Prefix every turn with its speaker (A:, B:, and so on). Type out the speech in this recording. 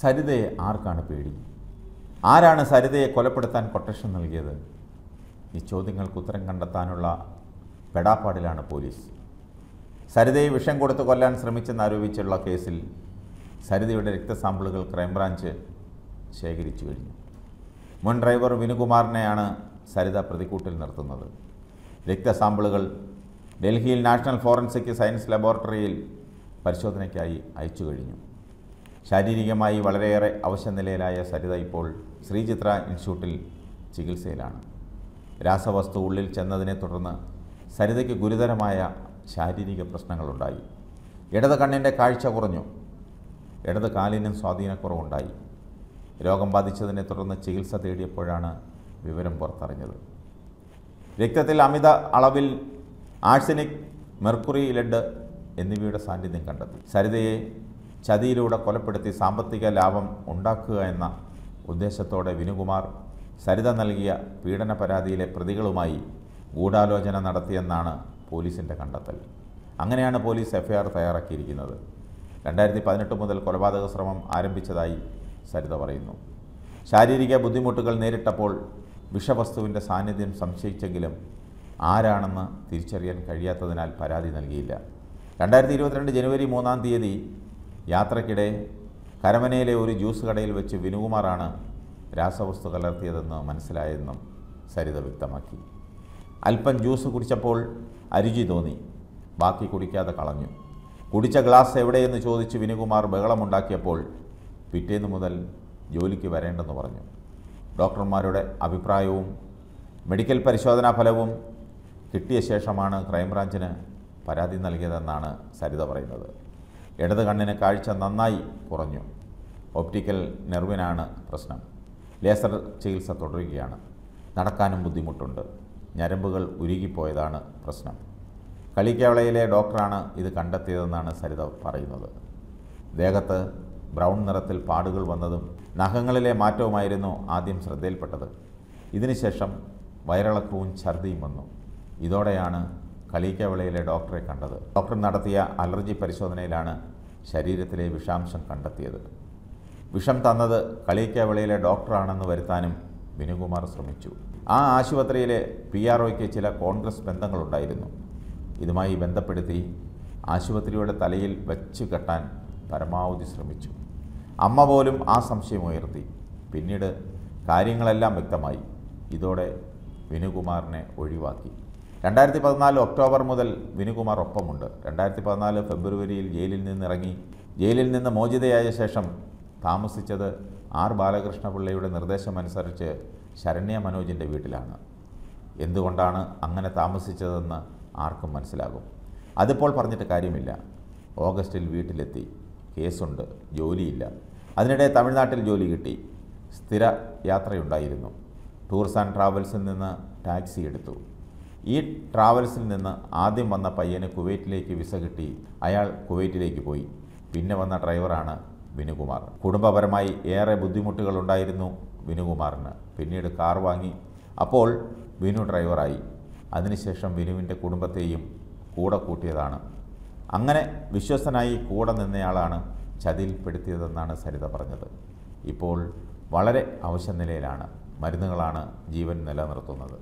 A: സരിതയെ ആർക്കാണ് പേടി ആരാണ് സരിതയെ കൊലപ്പെടുത്താൻ കൊട്ടേഷൻ നൽകിയത് ഈ ചോദ്യങ്ങൾക്ക് ഉത്തരം കണ്ടെത്താനുള്ള പെടാപ്പാടിലാണ് പോലീസ് സരിതയെ വിഷം കൊടുത്ത് കൊല്ലാൻ ശ്രമിച്ചെന്നാരോപിച്ചുള്ള കേസിൽ സരിതയുടെ രക്തസാമ്പിളുകൾ ക്രൈംബ്രാഞ്ച് ശേഖരിച്ചു കഴിഞ്ഞു മുൻ ഡ്രൈവർ വിനുകുമാറിനെയാണ് സരിത പ്രതിക്കൂട്ടിൽ നിർത്തുന്നത് രക്തസാമ്പിളുകൾ ഡൽഹിയിൽ നാഷണൽ ഫോറൻസിക് സയൻസ് ലബോറട്ടറിയിൽ പരിശോധനയ്ക്കായി അയച്ചു കഴിഞ്ഞു ശാരീരികമായി വളരെയേറെ നിലയിലായ സരിത ഇപ്പോൾ ശ്രീചിത്ര ഇൻസ്റ്റിറ്റ്യൂട്ടിൽ ചികിത്സയിലാണ് രാസവസ്തു ഉള്ളിൽ ചെന്നതിനെ തുടർന്ന് സരിതയ്ക്ക് ഗുരുതരമായ ശാരീരിക പ്രശ്നങ്ങളുണ്ടായി ഇടത് കണ്ണിൻ്റെ കാഴ്ച കുറഞ്ഞു ഇടത് കാലിനും സ്വാധീനക്കുറവുണ്ടായി രോഗം ബാധിച്ചതിനെ തുടർന്ന് ചികിത്സ തേടിയപ്പോഴാണ് വിവരം പുറത്തറിഞ്ഞത് രക്തത്തിൽ അമിത അളവിൽ ആഴ്സനിക് മെർക്കുറി ലെഡ് എന്നിവയുടെ സാന്നിധ്യം കണ്ടെത്തി സരിതയെ ചതിയിലൂടെ കൊലപ്പെടുത്തി സാമ്പത്തിക ലാഭം ഉണ്ടാക്കുക എന്ന ഉദ്ദേശത്തോടെ വിനുകുമാർ സരിത നൽകിയ പീഡന പരാതിയിലെ പ്രതികളുമായി ഗൂഢാലോചന നടത്തിയെന്നാണ് പോലീസിൻ്റെ കണ്ടെത്തൽ അങ്ങനെയാണ് പോലീസ് എഫ്ഐആർ തയ്യാറാക്കിയിരിക്കുന്നത് രണ്ടായിരത്തി പതിനെട്ട് മുതൽ കൊലപാതക ശ്രമം ആരംഭിച്ചതായി സരിത പറയുന്നു ശാരീരിക ബുദ്ധിമുട്ടുകൾ നേരിട്ടപ്പോൾ വിഷവസ്തുവിൻ്റെ സാന്നിധ്യം സംശയിച്ചെങ്കിലും ആരാണെന്ന് തിരിച്ചറിയാൻ കഴിയാത്തതിനാൽ പരാതി നൽകിയില്ല രണ്ടായിരത്തി ഇരുപത്തിരണ്ട് ജനുവരി മൂന്നാം തീയതി യാത്രക്കിടെ കരമനയിലെ ഒരു ജ്യൂസ് കടയിൽ വെച്ച് വിനുകുമാറാണ് രാസവസ്തു കലർത്തിയതെന്ന് മനസ്സിലായെന്നും സരിത വ്യക്തമാക്കി അല്പം ജ്യൂസ് കുടിച്ചപ്പോൾ അരുചി തോന്നി ബാക്കി കുടിക്കാതെ കളഞ്ഞു കുടിച്ച ഗ്ലാസ് എവിടെയെന്ന് ചോദിച്ച് വിനുകുമാർ ബഹളമുണ്ടാക്കിയപ്പോൾ പിറ്റേന്ന് മുതൽ ജോലിക്ക് വരേണ്ടെന്ന് പറഞ്ഞു ഡോക്ടർമാരുടെ അഭിപ്രായവും മെഡിക്കൽ പരിശോധനാ ഫലവും കിട്ടിയ ശേഷമാണ് ക്രൈംബ്രാഞ്ചിന് പരാതി നൽകിയതെന്നാണ് സരിത പറയുന്നത് ഇടത് കണ്ണിന് കാഴ്ച നന്നായി കുറഞ്ഞു ഒപ്റ്റിക്കൽ നെർവിനാണ് പ്രശ്നം ലേസർ ചികിത്സ തുടരുകയാണ് നടക്കാനും ബുദ്ധിമുട്ടുണ്ട് ഞരമ്പുകൾ ഉരുകിപ്പോയതാണ് പ്രശ്നം കളിക്കവളയിലെ ഡോക്ടറാണ് ഇത് കണ്ടെത്തിയതെന്നാണ് സരിത പറയുന്നത് ദേഹത്ത് ബ്രൗൺ നിറത്തിൽ പാടുകൾ വന്നതും നഖങ്ങളിലെ മാറ്റവുമായിരുന്നു ആദ്യം ശ്രദ്ധയിൽപ്പെട്ടത് ഇതിനുശേഷം വയറിളക്കവും ഛർദിയും വന്നു ഇതോടെയാണ് കളിക്കവളയിലെ ഡോക്ടറെ കണ്ടത് ഡോക്ടർ നടത്തിയ അലർജി പരിശോധനയിലാണ് ശരീരത്തിലെ വിഷാംശം കണ്ടെത്തിയത് വിഷം തന്നത് കളിയക്കാവിളയിലെ ഡോക്ടറാണെന്ന് വരുത്താനും വിനുകുമാർ ശ്രമിച്ചു ആ ആശുപത്രിയിലെ പി ആർ ഒയ്ക്ക് ചില കോൺഗ്രസ് ബന്ധങ്ങളുണ്ടായിരുന്നു ഇതുമായി ബന്ധപ്പെടുത്തി ആശുപത്രിയുടെ തലയിൽ വെച്ച് കെട്ടാൻ പരമാവധി ശ്രമിച്ചു അമ്മ പോലും ആ സംശയം ഉയർത്തി പിന്നീട് കാര്യങ്ങളെല്ലാം വ്യക്തമായി ഇതോടെ വിനുകുമാറിനെ ഒഴിവാക്കി രണ്ടായിരത്തി പതിനാല് ഒക്ടോബർ മുതൽ വിനുകുമാർ ഒപ്പമുണ്ട് രണ്ടായിരത്തി പതിനാല് ഫെബ്രുവരിയിൽ ജയിലിൽ നിന്നിറങ്ങി ജയിലിൽ നിന്ന് മോചിതയായ ശേഷം താമസിച്ചത് ആർ ബാലകൃഷ്ണപിള്ളയുടെ നിർദ്ദേശമനുസരിച്ച് ശരണ്യ മനോജിൻ്റെ വീട്ടിലാണ് എന്തുകൊണ്ടാണ് അങ്ങനെ താമസിച്ചതെന്ന് ആർക്കും മനസ്സിലാകും അതിപ്പോൾ പറഞ്ഞിട്ട് കാര്യമില്ല ഓഗസ്റ്റിൽ വീട്ടിലെത്തി കേസുണ്ട് ജോലിയില്ല അതിനിടെ തമിഴ്നാട്ടിൽ ജോലി കിട്ടി സ്ഥിര യാത്രയുണ്ടായിരുന്നു ടൂർസ് ആൻഡ് ട്രാവൽസിൽ നിന്ന് ടാക്സി എടുത്തു ഈ ട്രാവൽസിൽ നിന്ന് ആദ്യം വന്ന പയ്യന് കുവൈറ്റിലേക്ക് വിസ കിട്ടി അയാൾ കുവൈറ്റിലേക്ക് പോയി പിന്നെ വന്ന ഡ്രൈവറാണ് വിനുകുമാർ കുടുംബപരമായി ഏറെ ബുദ്ധിമുട്ടുകൾ ഉണ്ടായിരുന്നു വിനുകുമാറിന് പിന്നീട് കാർ വാങ്ങി അപ്പോൾ വിനു ഡ്രൈവറായി അതിനുശേഷം വിനുവിൻ്റെ കുടുംബത്തെയും കൂടെ കൂട്ടിയതാണ് അങ്ങനെ വിശ്വസനായി കൂടെ നിന്നയാളാണ് ചതിയിൽപ്പെടുത്തിയതെന്നാണ് സരിത പറഞ്ഞത് ഇപ്പോൾ വളരെ നിലയിലാണ് മരുന്നുകളാണ് ജീവൻ നിലനിർത്തുന്നത്